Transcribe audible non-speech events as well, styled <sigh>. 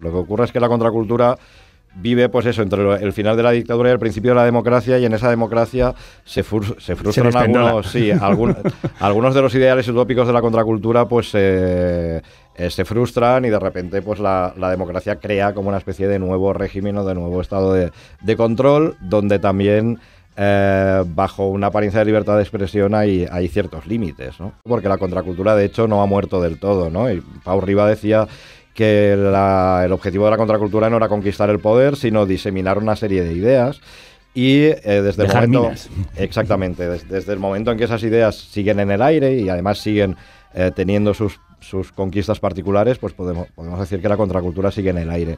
Lo que ocurre es que la contracultura vive pues eso entre el final de la dictadura y el principio de la democracia y en esa democracia se, frustran algunos sí <laughs> algunos de los ideales utópicos de la contracultura pues eh, eh, se frustran y de repente pues la, democracia crea como una especie de nuevo régimen o de nuevo estado de, control donde también eh, bajo una apariencia de libertad de expresión hay, hay ciertos límites, ¿no? Porque la contracultura, de hecho, no ha muerto del todo, ¿no? Y Pau Riva decía que el objetivo de la contracultura no era conquistar el poder, sino diseminar una serie de ideas. Y eh, desde el momento. <laughs> Exactamente, desde el momento en que esas ideas siguen en el aire y además siguen eh, teniendo sus, conquistas particulares, pues podemos, podemos decir que la contracultura sigue en el aire.